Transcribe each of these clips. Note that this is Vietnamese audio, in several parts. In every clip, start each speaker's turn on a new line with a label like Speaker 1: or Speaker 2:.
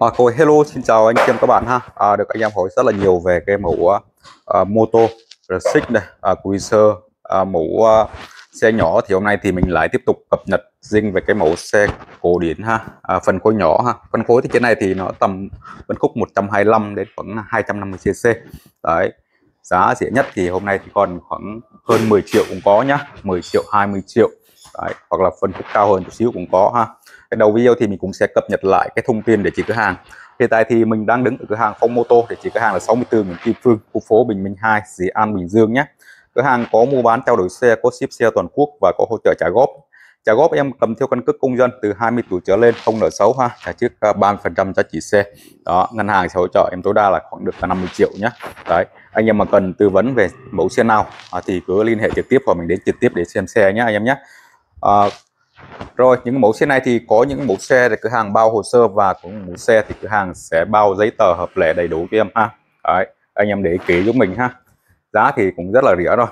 Speaker 1: À, thôi hello xin chào anh chị em các bạn ha à, được anh em hỏi rất là nhiều về cái mẫu uh, tô RSX này uh, Cruiser uh, mẫu uh, xe nhỏ thì hôm nay thì mình lại tiếp tục cập nhật riêng về cái mẫu xe cổ điển ha à, phần khối nhỏ ha phân khối thì trên này thì nó tầm phân khúc 125 đến khoảng 250 cc đấy giá rẻ nhất thì hôm nay thì còn khoảng hơn 10 triệu cũng có nhá 10 triệu 20 triệu đấy hoặc là phân khúc cao hơn chút xíu cũng có ha cái đầu video thì mình cũng sẽ cập nhật lại cái thông tin để chỉ cửa hàng hiện tại thì mình đang đứng ở cửa hàng phong mô tô để chỉ cửa hàng là 64 Nguyễn Kim Phương khu phố Bình Minh 2 Dĩ An Bình Dương nhé cửa hàng có mua bán trao đổi xe có ship xe toàn quốc và có hỗ trợ trả góp trả góp em cầm theo căn cước công dân từ 20 tuổi trở lên không nợ xấu ha trả trước 30% giá trị xe đó ngân hàng sẽ hỗ trợ em tối đa là khoảng được là 50 triệu nhé đấy anh em mà cần tư vấn về mẫu xe nào à, thì cứ liên hệ trực tiếp hoặc mình đến trực tiếp để xem xe nhé anh em nhé à, rồi những mẫu xe này thì có những mẫu xe thì cửa hàng bao hồ sơ và cũng mẫu xe thì cửa hàng sẽ bao giấy tờ hợp lệ đầy đủ cho em ha. Đấy, anh em để ký giúp mình ha. Giá thì cũng rất là rẻ rồi.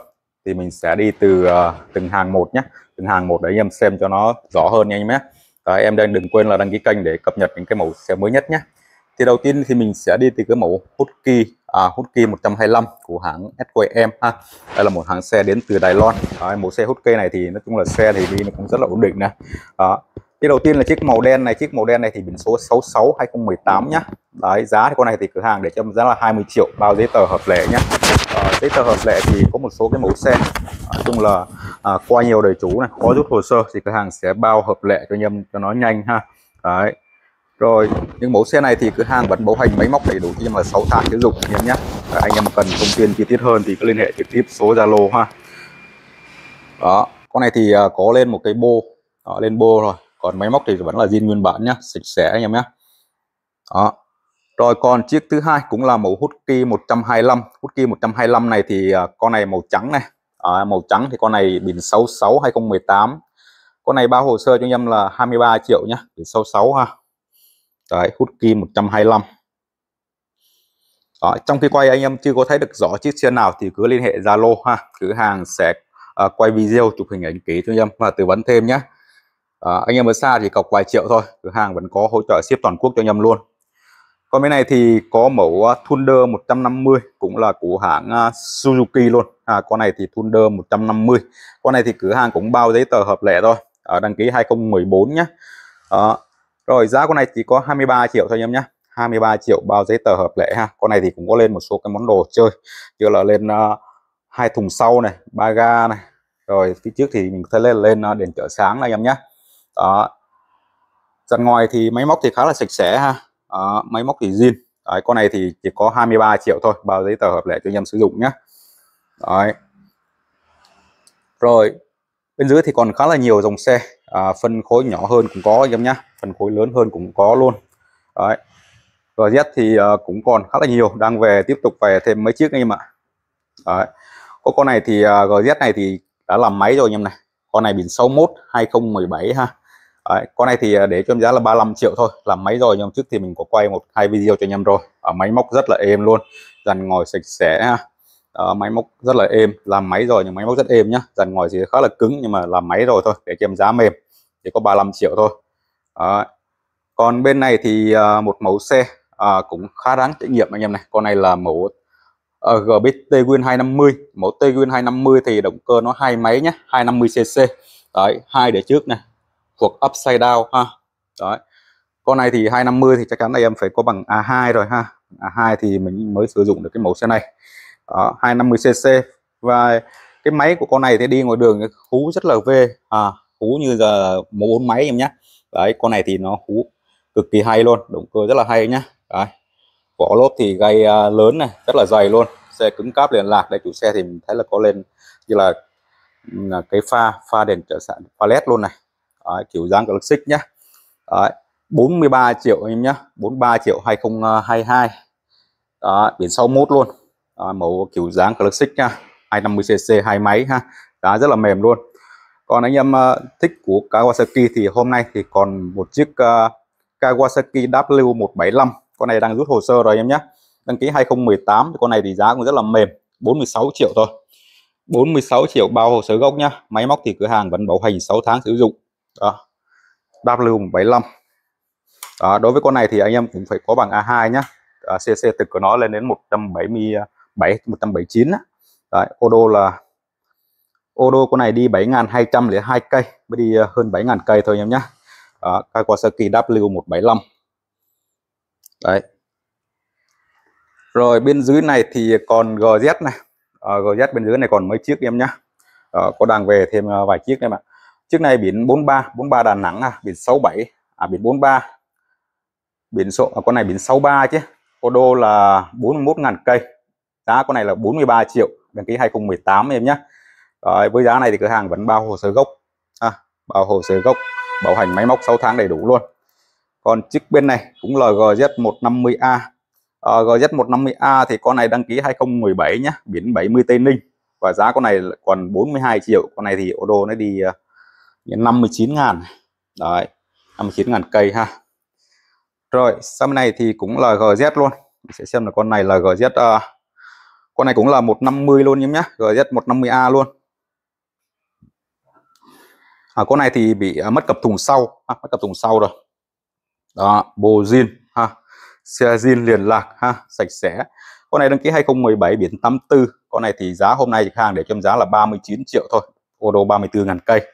Speaker 1: Thì mình sẽ đi từ uh, từng hàng một nhé. Từng hàng một để anh em xem cho nó rõ hơn nha anh em nhé. Đấy, em đang đừng quên là đăng ký kênh để cập nhật những cái mẫu xe mới nhất nhé. Thì đầu tiên thì mình sẽ đi từ cái mẫu Husky à, hút kim 125 của hãng SQM ha đây là một hãng xe đến từ Đài Loan Đấy, mẫu xe hút cây này thì nói chung là xe thì đi nó cũng rất là ổn định nè đó cái đầu tiên là chiếc màu đen này chiếc màu đen này thì biển số 66 2018 nhá đấy giá thì con này thì cửa hàng để cho giá là 20 triệu bao giấy tờ hợp lệ nhá à, giấy tờ hợp lệ thì có một số cái mẫu xe nói chung là à, qua nhiều đời chủ này khó rút hồ sơ thì cửa hàng sẽ bao hợp lệ cho nhâm cho nó nhanh ha đấy rồi những mẫu xe này thì cửa hàng vẫn bảo hành máy móc đầy đủ khi mà 6 tháng sử dụng anh em nhé à, anh em cần thông tin chi tiết hơn thì cứ liên hệ trực tiếp số zalo ha đó con này thì à, có lên một cái bô đó, lên bô rồi còn máy móc thì vẫn là zin nguyên bản nhá sạch sẽ anh em nhé đó rồi còn chiếc thứ hai cũng là mẫu hút kia 125 hút kia 125 này thì à, con này màu trắng này à, màu trắng thì con này biển 66 2018 con này bao hồ sơ cho anh em là 23 triệu nhá biển 66 ha đấy hút kim 125 đó, trong khi quay anh em chưa có thấy được rõ chiếc xe nào thì cứ liên hệ Zalo ha cửa hàng sẽ à, quay video chụp hình ảnh ký cho anh em và tư vấn thêm nhé à, anh em ở xa thì cọc vài triệu thôi cửa hàng vẫn có hỗ trợ ship toàn quốc cho anh em luôn còn bên này thì có mẫu ờ, Thunder 150 cũng là của hãng ờ, Suzuki luôn à, con này thì Thunder 150 con này thì cửa hàng cũng bao giấy tờ hợp lệ thôi à, đăng ký 2014 nhé à, rồi giá con này chỉ có 23 triệu thôi anh em nhé 23 triệu bao giấy tờ hợp lệ ha con này thì cũng có lên một số cái món đồ chơi như là lên uh, hai thùng sau này ba ga này rồi phía trước thì mình sẽ lên lên uh, đèn chở sáng này anh em nhé đó dàn ngoài thì máy móc thì khá là sạch sẽ ha đó. máy móc thì zin Đấy, con này thì chỉ có 23 triệu thôi bao giấy tờ hợp lệ cho anh em sử dụng nhé Đấy. rồi bên dưới thì còn khá là nhiều dòng xe à, phân khối nhỏ hơn cũng có anh em nhá phân khối lớn hơn cũng có luôn đấy GZ thì à, cũng còn khá là nhiều đang về tiếp tục về thêm mấy chiếc anh em ạ đấy có con này thì à, GZ này thì đã làm máy rồi anh em này con này biển 61 2017 ha Đấy, con này thì à, để cho em giá là 35 triệu thôi làm máy rồi nhưng trước thì mình có quay một hai video cho anh em rồi ở máy móc rất là êm luôn dàn ngồi sạch sẽ Ờ, máy móc rất là êm làm máy rồi nhưng máy móc rất êm nhá dàn ngoài thì khá là cứng nhưng mà làm máy rồi thôi để kèm giá mềm chỉ có 35 triệu thôi đó. còn bên này thì uh, một mẫu xe uh, cũng khá đáng trải nghiệm anh em này con này là mẫu uh, GBT Win 250 mẫu T Win 250 thì động cơ nó hai máy nhá 250 cc đấy hai để trước này thuộc upside down ha đấy con này thì 250 thì chắc chắn là em phải có bằng A2 rồi ha A2 thì mình mới sử dụng được cái mẫu xe này à, 250cc và cái máy của con này thì đi ngoài đường hú rất là về à, hú như giờ một bốn máy em nhé đấy con này thì nó hú cực kỳ hay luôn động cơ rất là hay nhá đấy. vỏ lốp thì gây uh, à, lớn này rất là dày luôn xe cứng cáp liền lạc đây chủ xe thì thấy là có lên như là, là cái pha pha đèn trợ sản pha led luôn này đấy, kiểu dáng classic nhá đấy, 43 triệu em nhá 43 triệu 2022 đó, biển 61 luôn à, mẫu kiểu dáng classic nha 250cc hai máy ha giá rất là mềm luôn còn anh em uh, thích của Kawasaki thì hôm nay thì còn một chiếc uh, Kawasaki W175 con này đang rút hồ sơ rồi em nhé đăng ký 2018 con này thì giá cũng rất là mềm 46 triệu thôi 46 triệu bao hồ sơ gốc nhá máy móc thì cửa hàng vẫn bảo hành 6 tháng sử dụng đó. w 175 đó, đối với con này thì anh em cũng phải có bằng A2 nhá CC ờ, từ của nó lên đến 170 7 179 á. Đấy, Odo là Odo con này đi 7202 cây, mới đi ờ, hơn 7000 cây thôi em nhé Đó, Kawasaki W175. Đấy. Rồi bên dưới này thì còn GZ này. À, ờ, GZ bên dưới này còn mấy chiếc em nhá. À, có đang về thêm vài chiếc em ạ. Chiếc này biển 43, 43 Đà Nẵng à, biển 67, à biển 43. Biển số à, con này biển 63 chứ. Ô đô là 41.000 cây giá con này là 43 triệu đăng ký 2018 em nhé Đấy, với giá này thì cửa hàng vẫn bao hồ sơ gốc à, bao hồ sơ gốc bảo hành máy móc 6 tháng đầy đủ luôn còn chiếc bên này cũng là GZ150A à, GZ150A thì con này đăng ký 2017 nhé biển 70 Tây Ninh và giá con này còn 42 triệu con này thì ô đô nó đi 59 ờ, ngàn đấy 59 ngàn cây ha rồi sau này thì cũng là GZ luôn mình sẽ xem là con này là GZ uh, ờ, con này cũng là 150 luôn em nhá GZ 150A luôn à, con này thì bị à, mất cặp thùng sau à, mất cặp thùng sau rồi đó bồ zin ha xe zin liền lạc ha sạch sẽ con này đăng ký 2017 biển 84 con này thì giá hôm nay hàng để cho giá là 39 triệu thôi ô đô 34 ngàn cây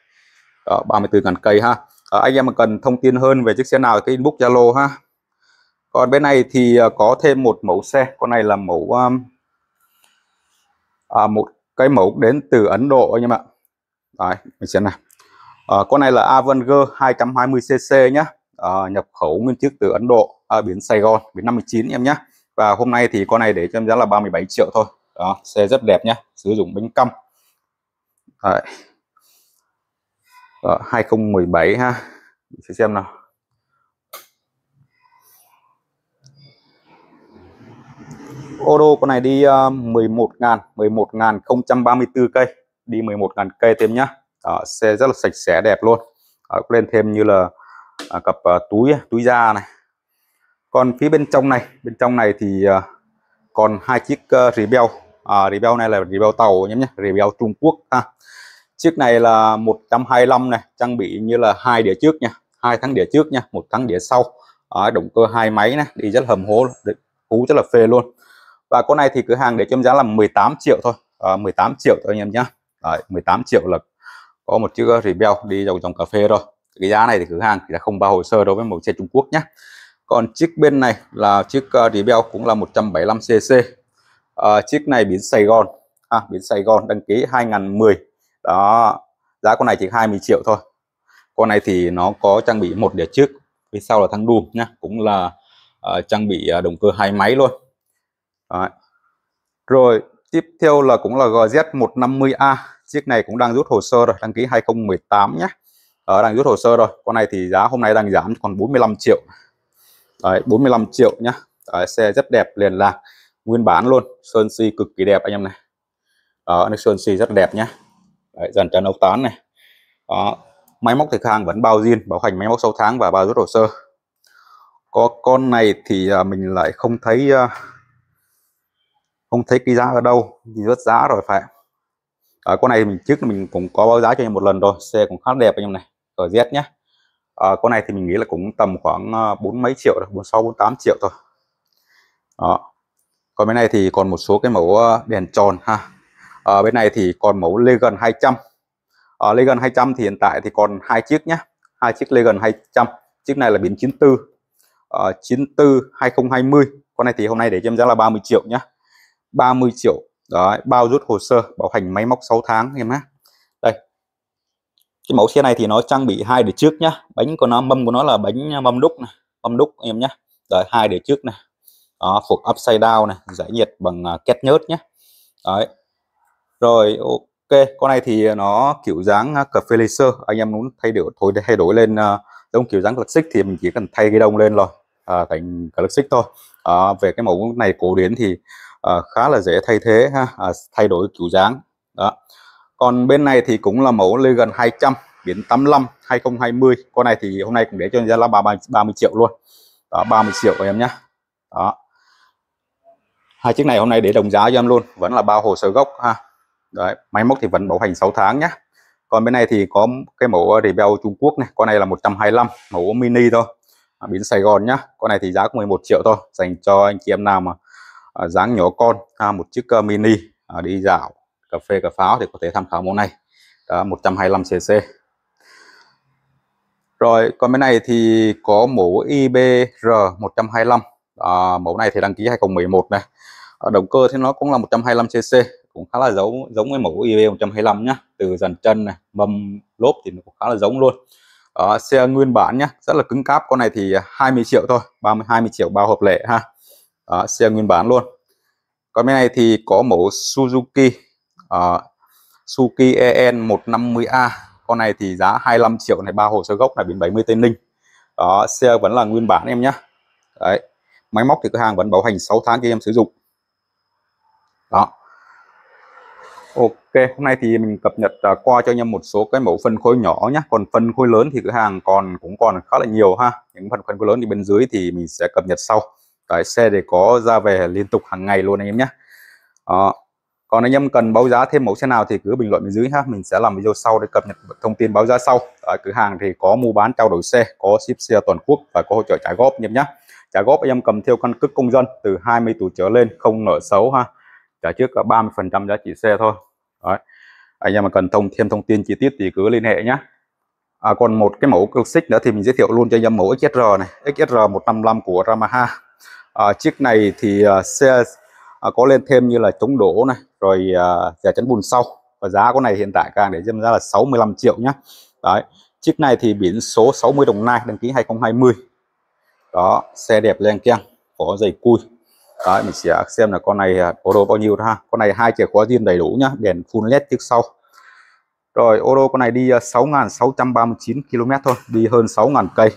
Speaker 1: đó, 34 ngàn cây ha à, anh em cần thông tin hơn về chiếc xe nào thì inbox Zalo ha còn bên này thì à, có thêm một mẫu xe con này là mẫu um, à, một cái mẫu đến từ Ấn Độ anh em ạ Đấy, mình xem này à, con này là Avenger 220cc nhá à, nhập khẩu nguyên chiếc từ Ấn Độ à, biển Sài Gòn biển 59 em nhé và hôm nay thì con này để cho em giá là 37 triệu thôi đó xe rất đẹp nhá sử dụng bánh căm Đấy. Đó, ờ, 2017 ha mình sẽ xem nào Odo con này đi 11.000 ờ, 11.034 cây đi 11.000 cây thêm nhá à, xe rất là sạch sẽ đẹp luôn à, lên thêm như là à, cặp à, túi túi da này còn phía bên trong này bên trong này thì à, còn hai chiếc à, Rebel à, Rebel này là Rebel tàu nhé nhé Rebel Trung Quốc ha à, chiếc này là 125 này trang bị như là hai đĩa trước nha hai tháng đĩa trước nha một tháng đĩa sau à, động cơ hai máy này đi rất hầm hố cú rất là phê luôn và con này thì cửa hàng để cho em giá là 18 triệu thôi à, ờ, 18 triệu thôi anh em nhé, 18 triệu là có một chiếc ờ, Rebel đi dòng dòng cà phê rồi cái giá này thì cửa hàng thì là không bao hồ sơ đối với mẫu xe Trung Quốc nhé còn chiếc bên này là chiếc uh, ờ, Rebel cũng là 175cc à, chiếc này biển Sài Gòn à, biển Sài Gòn đăng ký 2010 đó giá con này chỉ 20 triệu thôi con này thì nó có trang bị một đĩa trước phía sau là thăng đùm nhá cũng là uh, trang bị uh, động cơ hai máy luôn Đấy. Rồi tiếp theo là cũng là GZ150A chiếc này cũng đang rút hồ sơ rồi đăng ký 2018 nhé ở đang rút hồ sơ rồi con này thì giá hôm nay đang giảm còn 45 triệu Đấy, 45 triệu nhá Đấy, xe rất đẹp liền lạc nguyên bản luôn sơn si cực kỳ đẹp anh em này đó sơn si rất đẹp nhá Đấy, dàn trần ốc tán này đó máy móc thì hàng vẫn bao zin bảo hành máy móc 6 tháng và bao rút hồ sơ có con này thì à, mình lại không thấy à, không thấy cái giá ở đâu thì rớt giá rồi phải à, con này mình trước mình cũng có báo giá cho em một lần rồi xe cũng khá đẹp anh em này ở Z nhé à, con này thì mình nghĩ là cũng tầm khoảng ờ, bốn mấy triệu rồi bốn sáu bốn tám triệu thôi đó còn bên này thì còn một số cái mẫu ờ, đèn tròn ha à, bên này thì còn mẫu lê gần 200 à, lê gần 200 thì hiện tại thì còn hai chiếc nhé hai chiếc lê gần 200 chiếc này là biển 94 uh, 94 2020 con này thì hôm nay để cho em giá là 30 triệu nhé 30 triệu đấy bao rút hồ sơ bảo hành máy móc 6 tháng em nhé đây cái mẫu xe này thì nó trang bị hai để trước nhá bánh của nó mâm của nó là bánh mâm đúc này mâm đúc em nhé đấy hai để trước này đó phục upside down này giải nhiệt bằng à, két nhớt nhé đấy rồi ok con này thì nó kiểu dáng à, cà phê laser anh em muốn thay đổi thôi thay đổi lên à, giống kiểu dáng classic thì mình chỉ cần thay cái đông lên rồi à, thành classic thôi à, về cái mẫu này cổ điển thì à, khá là dễ thay thế ha à, thay đổi kiểu dáng đó còn bên này thì cũng là mẫu lê gần 200 biển 85 2020 con này thì hôm nay cũng để cho ra là 30, 30 triệu luôn đó, 30 triệu em nhé đó hai chiếc này hôm nay để đồng giá cho em luôn vẫn là bao hồ sơ gốc ha Đấy, máy móc thì vẫn bảo hành 6 tháng nhé còn bên này thì có cái mẫu Rebel Trung Quốc này con này là 125 mẫu mini thôi à, biến Sài Gòn nhá con này thì giá cũng 11 triệu thôi dành cho anh chị em nào mà Ờ, dáng nhỏ con ha, à, một chiếc uh, mini à, đi dạo cà phê cà pháo thì có thể tham khảo mẫu này đó 125cc rồi còn bên này thì có mẫu IBR 125 à, mẫu này thì đăng ký 2011 này à, động cơ thì nó cũng là 125cc cũng khá là giống giống với mẫu IB 125 nhá từ dàn chân này mâm lốp thì nó cũng khá là giống luôn à, xe nguyên bản nhá rất là cứng cáp con này thì 20 à, triệu thôi 30 20 triệu bao hợp lệ ha à, xe nguyên bản luôn còn bên này thì có mẫu Suzuki à, Suzuki EN 150A con này thì giá 25 triệu này ba hồ sơ gốc là biển 70 Tây Ninh đó xe vẫn là nguyên bản em nhé đấy máy móc thì cửa hàng vẫn bảo hành 6 tháng khi em sử dụng đó Ok hôm nay thì mình cập nhật uh, qua cho anh em một số cái mẫu phân khối nhỏ nhé còn phân khối lớn thì cửa hàng còn cũng còn khá là nhiều ha những phần phân khối lớn thì bên dưới thì mình sẽ cập nhật sau Đấy, xe để có ra về liên tục hàng ngày luôn anh em nhé đó. còn anh em cần báo giá thêm mẫu xe nào thì cứ bình luận bên dưới ha mình sẽ làm video sau để cập nhật thông tin báo giá sau ở cửa hàng thì có mua bán trao đổi xe có ship xe toàn quốc và có hỗ trợ trả góp anh em nhé trả góp anh em cầm theo căn cước công dân từ 20 tuổi trở lên không nợ xấu ha trả trước là 30 phần trăm giá trị xe thôi Đấy. anh em mà cần thông thêm thông tin chi tiết thì cứ liên hệ nhé À, còn một cái mẫu xích nữa thì mình giới thiệu luôn cho anh em mẫu XSR này, XSR 155 của Yamaha à, chiếc này thì à, xe uh, có lên thêm như là chống đổ này rồi uh, à, giả chắn bùn sau và giá con này hiện tại càng để dâm ra là 65 triệu nhá đấy chiếc này thì biển số 60 Đồng Nai đăng ký 2020 đó xe đẹp lên keng có giày cui đấy mình sẽ xem là con này ô đô bao nhiêu ha con này hai chìa khóa riêng đầy đủ nhá đèn full led trước sau rồi ô tô con này đi 6.639 km thôi đi hơn 6.000 cây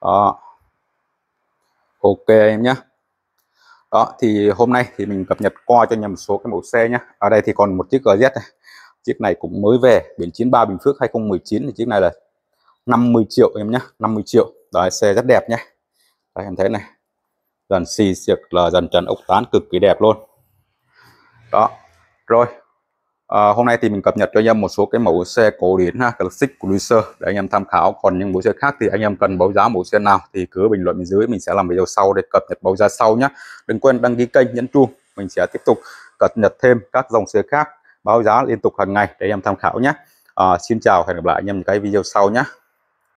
Speaker 1: đó ok em nhé đó thì hôm nay thì mình cập nhật qua cho nhầm số cái mẫu xe nhé ở đây thì còn một chiếc GZ này chiếc này cũng mới về biển 93 Bình Phước 2019 thì chiếc này là 50 triệu em nhé 50 triệu Đó xe rất đẹp nhé đấy, em thấy này dàn xì siệc là dàn trần ốc tán cực kỳ đẹp luôn đó rồi À, hôm nay thì mình cập nhật cho anh em một số cái mẫu xe cổ điển ha, Classic Cruiser để anh em tham khảo. Còn những mẫu xe khác thì anh em cần báo giá mẫu xe nào thì cứ bình luận bên dưới mình sẽ làm video sau để cập nhật báo giá sau nhé. Đừng quên đăng ký kênh nhấn chuông, mình sẽ tiếp tục cập nhật thêm các dòng xe khác báo giá liên tục hàng ngày để anh em tham khảo nhé. À, ờ, xin chào hẹn gặp lại anh em những cái video sau nhé.